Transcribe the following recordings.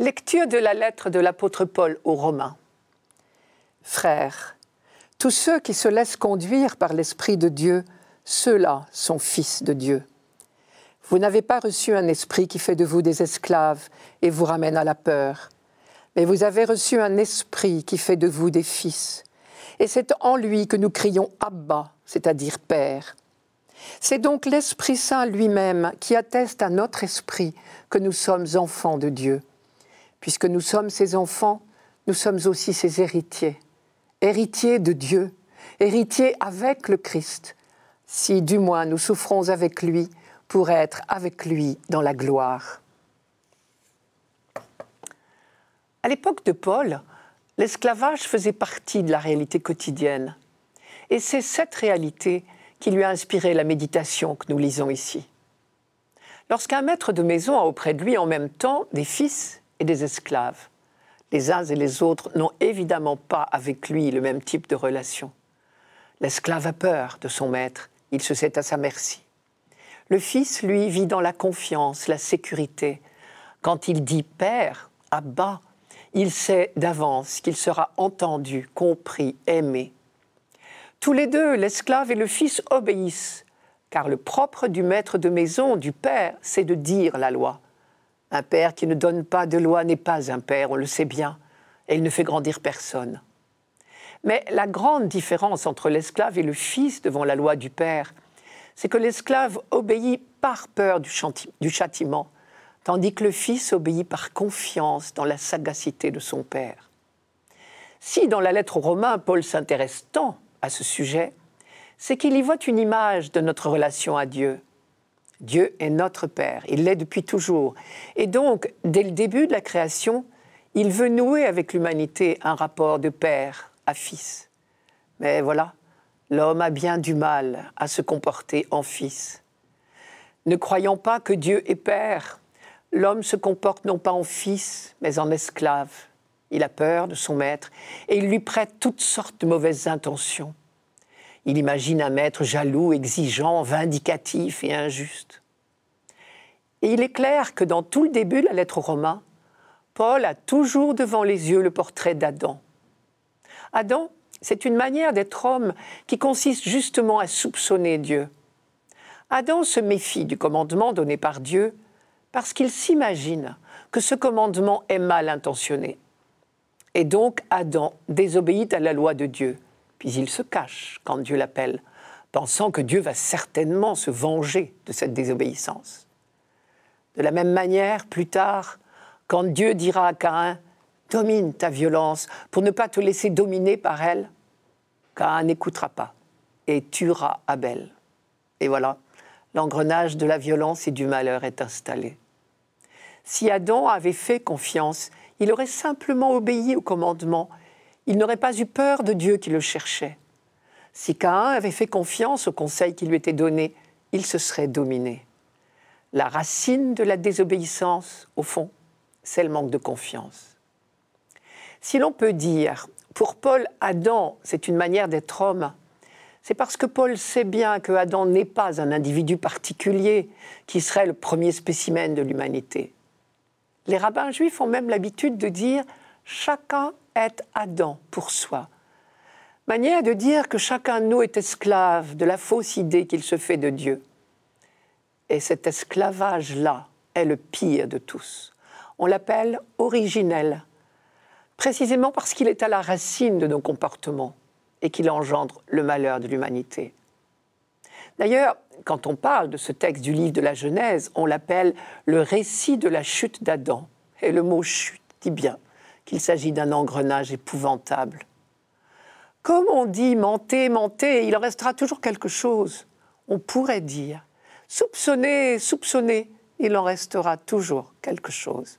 Lecture de la lettre de l'apôtre Paul aux Romains. Frères, tous ceux qui se laissent conduire par l'Esprit de Dieu, ceux-là sont fils de Dieu. Vous n'avez pas reçu un esprit qui fait de vous des esclaves et vous ramène à la peur, mais vous avez reçu un esprit qui fait de vous des fils. Et c'est en lui que nous crions Abba, c'est-à-dire Père. C'est donc l'Esprit Saint lui-même qui atteste à notre esprit que nous sommes enfants de Dieu puisque nous sommes ses enfants, nous sommes aussi ses héritiers, héritiers de Dieu, héritiers avec le Christ, si du moins nous souffrons avec lui pour être avec lui dans la gloire. À l'époque de Paul, l'esclavage faisait partie de la réalité quotidienne. Et c'est cette réalité qui lui a inspiré la méditation que nous lisons ici. Lorsqu'un maître de maison a auprès de lui en même temps des fils, et des esclaves. Les uns et les autres n'ont évidemment pas avec lui le même type de relation. L'esclave a peur de son maître, il se sait à sa merci. Le fils, lui, vit dans la confiance, la sécurité. Quand il dit Père, bas, il sait d'avance qu'il sera entendu, compris, aimé. Tous les deux, l'esclave et le fils, obéissent, car le propre du maître de maison, du père, c'est de dire la loi. Un père qui ne donne pas de loi n'est pas un père, on le sait bien, et il ne fait grandir personne. Mais la grande différence entre l'esclave et le fils devant la loi du père, c'est que l'esclave obéit par peur du, châtiment, tandis que le fils obéit par confiance dans la sagacité de son père. Si dans la lettre aux Romains, Paul s'intéresse tant à ce sujet, c'est qu'il y voit une image de notre relation à Dieu. Dieu est notre Père, il l'est depuis toujours. Et donc, dès le début de la création, il veut nouer avec l'humanité un rapport de Père à Fils. Mais voilà, l'homme a bien du mal à se comporter en Fils. Ne croyant pas que Dieu est Père, l'homme se comporte non pas en Fils, mais en esclave. Il a peur de son maître et il lui prête toutes sortes de mauvaises intentions. Il imagine un maître jaloux, exigeant, vindicatif et injuste. Et il est clair que dans tout le début de la lettre aux Romains, Paul a toujours devant les yeux le portrait d'Adam. Adam, c'est une manière d'être homme qui consiste justement à soupçonner Dieu. Adam se méfie du commandement donné par Dieu parce qu'il s'imagine que ce commandement est mal intentionné. Et donc Adam désobéit à la loi de Dieu puis il se cache quand Dieu l'appelle, pensant que Dieu va certainement se venger de cette désobéissance. De la même manière, plus tard, quand Dieu dira à Caïn Domine ta violence pour ne pas te laisser dominer par elle, Caïn n'écoutera pas et tuera Abel. Et voilà, l'engrenage de la violence et du malheur est installé. Si Adam avait fait confiance, il aurait simplement obéi au commandement il n'aurait pas eu peur de Dieu qui le cherchait. Si Caïn avait fait confiance au conseil qui lui était donné, il se serait dominé. La racine de la désobéissance, au fond, c'est le manque de confiance. Si l'on peut dire, pour Paul, Adam, c'est une manière d'être homme, c'est parce que Paul sait bien que Adam n'est pas un individu particulier qui serait le premier spécimen de l'humanité. Les rabbins juifs ont même l'habitude de dire chacun « Être Adam pour soi. Manière de dire que chacun de nous est esclave de la fausse idée qu'il se fait de Dieu. Et cet esclavage-là est le pire de tous. On l'appelle originel, précisément parce qu'il est à la racine de nos comportements et qu'il engendre le malheur de l'humanité. D'ailleurs, quand on parle de ce texte du livre de la Genèse, on l'appelle le récit de la chute d'Adam. Et le mot chute dit bien il s'agit d'un engrenage épouvantable. Comme on dit mentez, mentez, il en restera toujours quelque chose. On pourrait dire soupçonnez, soupçonnez, il en restera toujours quelque chose.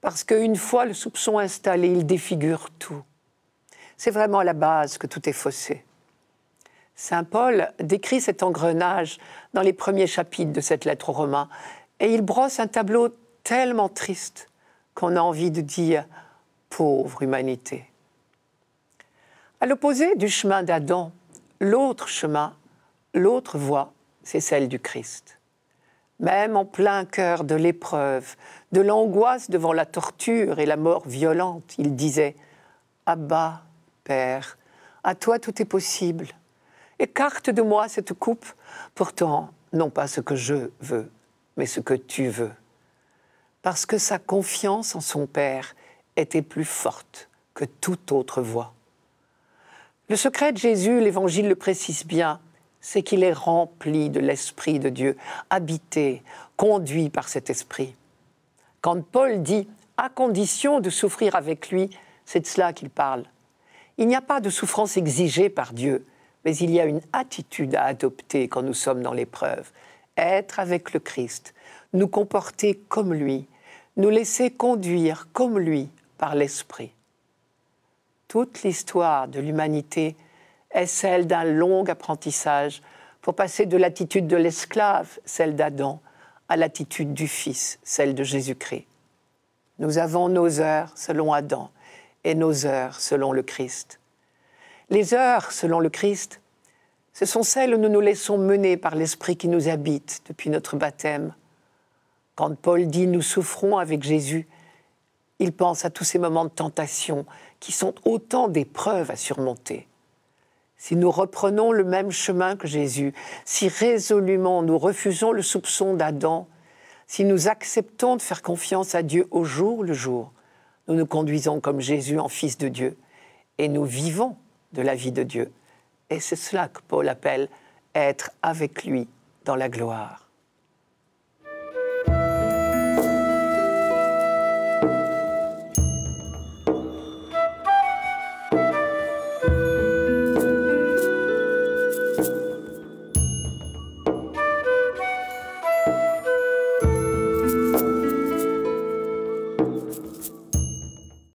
Parce qu'une fois le soupçon installé, il défigure tout. C'est vraiment à la base que tout est faussé. Saint Paul décrit cet engrenage dans les premiers chapitres de cette lettre aux Romains, et il brosse un tableau tellement triste qu'on a envie de dire pauvre humanité. À l'opposé du chemin d'Adam, l'autre chemin, l'autre voie, c'est celle du Christ. Même en plein cœur de l'épreuve, de l'angoisse devant la torture et la mort violente, il disait Abba, Père, à toi tout est possible. Écarte de moi cette coupe, pourtant, non pas ce que je veux, mais ce que tu veux. Parce que sa confiance en son Père était plus forte que toute autre voix. Le secret de Jésus, l'Évangile le précise bien, c'est qu'il est rempli de l'Esprit de Dieu, habité, conduit par cet Esprit. Quand Paul dit à condition de souffrir avec lui, c'est de cela qu'il parle. Il n'y a pas de souffrance exigée par Dieu, mais il y a une attitude à adopter quand nous sommes dans l'épreuve. Être avec le Christ, nous comporter comme lui, nous laisser conduire comme lui, par l'esprit. Toute l'histoire de l'humanité est celle d'un long apprentissage pour passer de l'attitude de l'esclave, celle d'Adam, à l'attitude du Fils, celle de Jésus-Christ. Nous avons nos heures selon Adam et nos heures selon le Christ. Les heures selon le Christ, ce sont celles où nous nous laissons mener par l'Esprit qui nous habite depuis notre baptême. Quand Paul dit Nous souffrons avec Jésus, il pense à tous ces moments de tentation qui sont autant d'épreuves à surmonter. Si nous reprenons le même chemin que Jésus, si résolument nous refusons le soupçon d'Adam, si nous acceptons de faire confiance à Dieu au jour le jour, nous nous conduisons comme Jésus en Fils de Dieu et nous vivons de la vie de Dieu. Et c'est cela que Paul appelle être avec lui dans la gloire.